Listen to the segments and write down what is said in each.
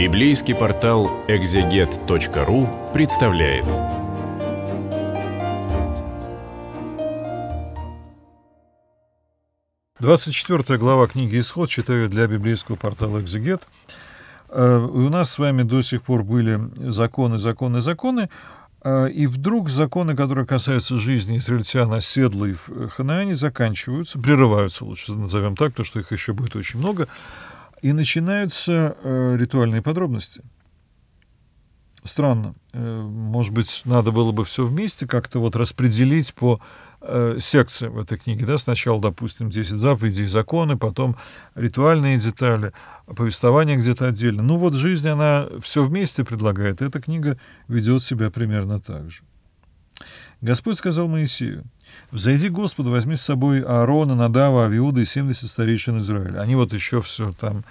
Библейский портал экзегет.ру представляет. Двадцать четвертая глава книги «Исход» читаю для библейского портала «Экзегет». Э, у нас с вами до сих пор были законы, законы, законы. Э, и вдруг законы, которые касаются жизни израильтян, оседлой в Ханаане, заканчиваются, прерываются, лучше назовем так, то что их еще будет очень много. И начинаются э, ритуальные подробности. Странно. Э, может быть, надо было бы все вместе как-то вот распределить по э, секциям в этой книге. Да? Сначала, допустим, 10 заповедей и законы, потом ритуальные детали, повествование где-то отдельно. Ну вот жизнь, она все вместе предлагает. Эта книга ведет себя примерно так же. Господь сказал Моисею, Взойди Господу, возьми с собой Аарона, Надава, Авиуда и 70 старейшин Израиля. Они вот еще все там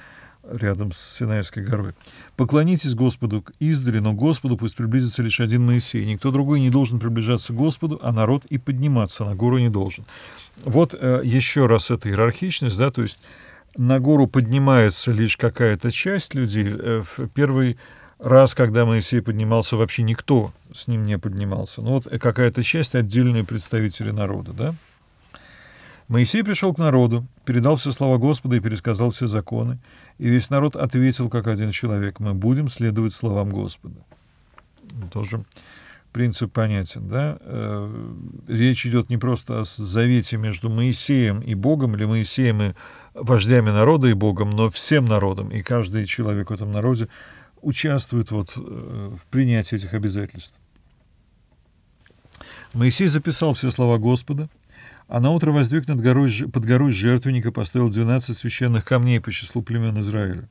рядом с Синайской горой. «Поклонитесь Господу издали, но Господу пусть приблизится лишь один Моисей. Никто другой не должен приближаться к Господу, а народ и подниматься на гору не должен». Вот э, еще раз эта иерархичность, да, то есть на гору поднимается лишь какая-то часть людей. Э, в первый раз, когда Моисей поднимался, вообще никто с ним не поднимался. Ну вот э, какая-то часть отдельные представители народа, да? Моисей пришел к народу, передал все слова Господа и пересказал все законы, и весь народ ответил как один человек, мы будем следовать словам Господа. Тоже принцип понятен, да? Э, речь идет не просто о завете между Моисеем и Богом, или Моисеем и вождями народа и Богом, но всем народом, и каждый человек в этом народе участвует вот э, в принятии этих обязательств. Моисей записал все слова Господа, а на утро воздвиг над горой, под горой жертвенника поставил 12 священных камней по числу племен Израиля.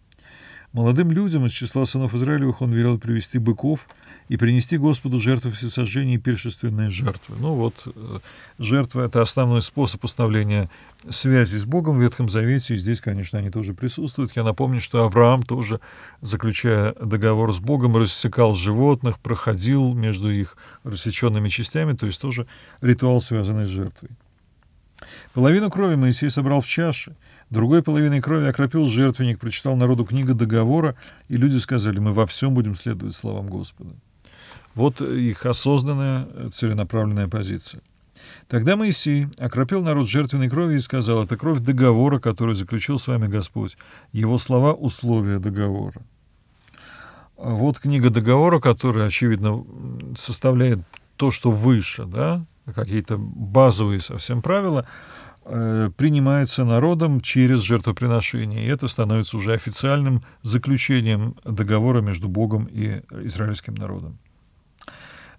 Молодым людям из числа сынов Израилевых он велел привести быков и принести Господу жертвы всесожжения и пиршественные жертвы. Ну вот, э, жертва — это основной способ установления связи с Богом в Ветхом Завете, и здесь, конечно, они тоже присутствуют. Я напомню, что Авраам тоже, заключая договор с Богом, рассекал животных, проходил между их рассеченными частями, то есть тоже ритуал, связанный с жертвой. Половину крови Моисей собрал в чаше, другой половиной крови окропил жертвенник, прочитал народу книгу договора, и люди сказали, мы во всем будем следовать словам Господа. Вот их осознанная целенаправленная позиция. Тогда Моисей окропил народ жертвенной крови и сказал, это кровь договора, который заключил с вами Господь. Его слова – условия договора. Вот книга договора, которая, очевидно, составляет то, что выше, да, какие-то базовые совсем правила, э, принимается народом через жертвоприношение. И это становится уже официальным заключением договора между Богом и израильским народом.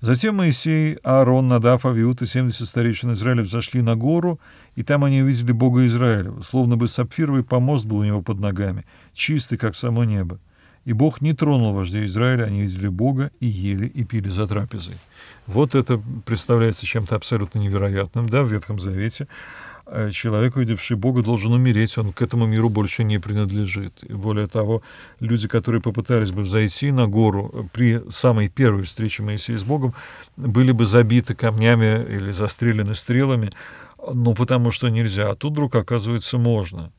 Затем Моисей, Аарон, Надаф, Авиут и 70 старейшин Израиля взошли на гору, и там они увидели Бога Израилева, словно бы сапфировый помост был у него под ногами, чистый, как само небо. И Бог не тронул вождей Израиля, они видели Бога и ели и пили за трапезой. Вот это представляется чем-то абсолютно невероятным, да, в Ветхом Завете. Э, человек, увидевший Бога, должен умереть, он к этому миру больше не принадлежит. И более того, люди, которые попытались бы зайти на гору э, при самой первой встрече Моисея с Богом, были бы забиты камнями или застрелены стрелами, ну, потому что нельзя. А тут вдруг, оказывается, можно.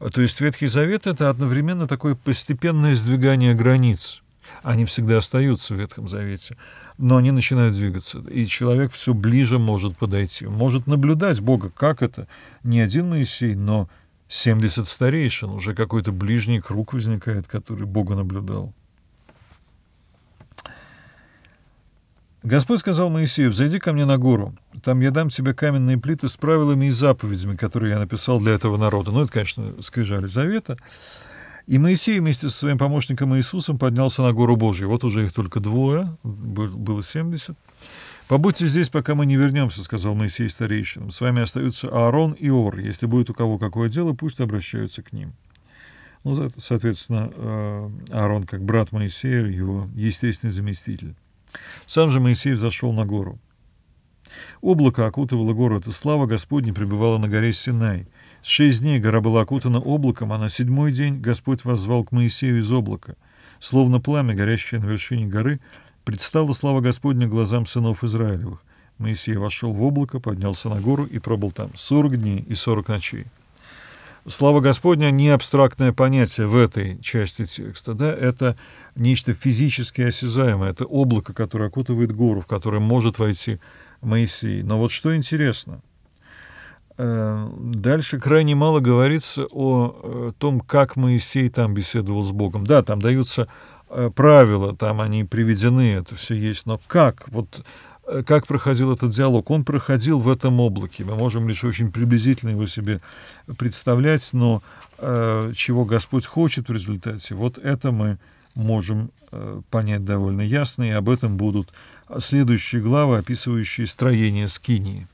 А, то есть Ветхий Завет — это одновременно такое постепенное сдвигание границ. Они всегда остаются в Ветхом Завете, но они начинают двигаться, и человек все ближе может подойти, может наблюдать Бога, как это. Не один Моисей, но 70 старейшин, уже какой-то ближний круг возникает, который Бога наблюдал. Господь сказал Моисею, «Взойди ко мне на гору, там я дам тебе каменные плиты с правилами и заповедями, которые я написал для этого народа». Ну, это, конечно, скрижали завета. И Моисей вместе со своим помощником Иисусом поднялся на гору Божью. Вот уже их только двое, было 70. «Побудьте здесь, пока мы не вернемся», — сказал Моисей старейшинам. «С вами остаются Аарон и Ор. Если будет у кого какое дело, пусть обращаются к ним». Ну, соответственно, э, Аарон как брат Моисея, его естественный заместитель. Сам же Моисей взошел на гору. Облако окутывало город, и слава Господня пребывала на горе Синай. С шесть дней гора была окутана облаком, а на седьмой день Господь воззвал к Моисею из облака. Словно пламя, горящее на вершине горы, предстала слава Господня глазам сынов Израилевых. Моисей вошел в облако, поднялся на гору и пробыл там сорок дней и сорок ночей. Слава Господня не абстрактное понятие в этой части текста, да, это нечто физически осязаемое, это облако, которое окутывает гору, в которое может войти Моисей. Но вот что интересно, э, дальше крайне мало говорится о э, том, как Моисей там беседовал с Богом. Да, там даются э, правила, там они приведены, это все есть, но как? Вот Э, как проходил этот диалог? Он проходил в этом облаке. Мы можем лишь очень приблизительно его себе представлять, но э, чего Господь хочет в результате, вот это мы можем э, понять довольно ясно, и об этом будут следующие главы, описывающие строение скинии.